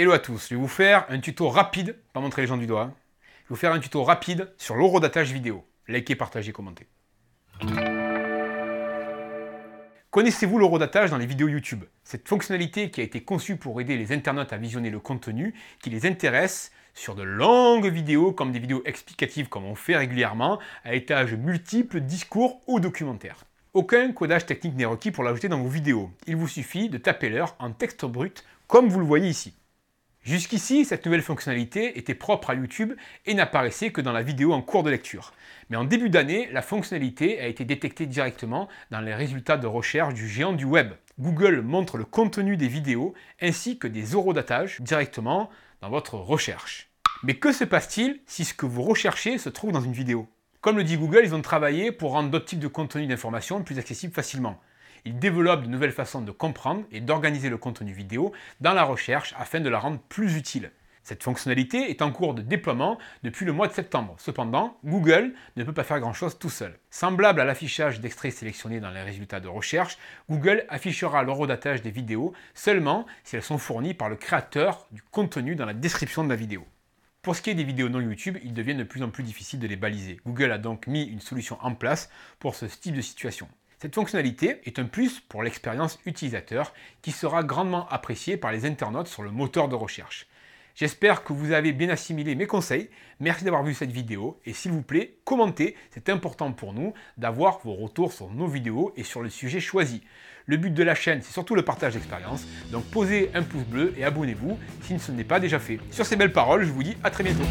Hello à tous, je vais vous faire un tuto rapide, pas montrer les gens du doigt, hein. je vais vous faire un tuto rapide sur l'horodatage vidéo. Likez, partagez, commentez. Connaissez-vous l'horodatage dans les vidéos YouTube Cette fonctionnalité qui a été conçue pour aider les internautes à visionner le contenu qui les intéresse sur de longues vidéos comme des vidéos explicatives comme on fait régulièrement, à étages multiples, discours ou documentaires. Aucun codage technique n'est requis pour l'ajouter dans vos vidéos. Il vous suffit de taper l'heure en texte brut comme vous le voyez ici. Jusqu'ici, cette nouvelle fonctionnalité était propre à YouTube et n'apparaissait que dans la vidéo en cours de lecture. Mais en début d'année, la fonctionnalité a été détectée directement dans les résultats de recherche du géant du web. Google montre le contenu des vidéos ainsi que des horodatages directement dans votre recherche. Mais que se passe-t-il si ce que vous recherchez se trouve dans une vidéo Comme le dit Google, ils ont travaillé pour rendre d'autres types de contenus d'information plus accessibles facilement. Il développe de nouvelles façons de comprendre et d'organiser le contenu vidéo dans la recherche afin de la rendre plus utile. Cette fonctionnalité est en cours de déploiement depuis le mois de septembre. Cependant, Google ne peut pas faire grand-chose tout seul. Semblable à l'affichage d'extraits sélectionnés dans les résultats de recherche, Google affichera l'horodatage des vidéos seulement si elles sont fournies par le créateur du contenu dans la description de la vidéo. Pour ce qui est des vidéos non YouTube, il devient de plus en plus difficile de les baliser. Google a donc mis une solution en place pour ce type de situation. Cette fonctionnalité est un plus pour l'expérience utilisateur qui sera grandement appréciée par les internautes sur le moteur de recherche. J'espère que vous avez bien assimilé mes conseils. Merci d'avoir vu cette vidéo et s'il vous plaît, commentez. C'est important pour nous d'avoir vos retours sur nos vidéos et sur le sujet choisi. Le but de la chaîne, c'est surtout le partage d'expérience. Donc posez un pouce bleu et abonnez-vous si ce n'est pas déjà fait. Sur ces belles paroles, je vous dis à très bientôt.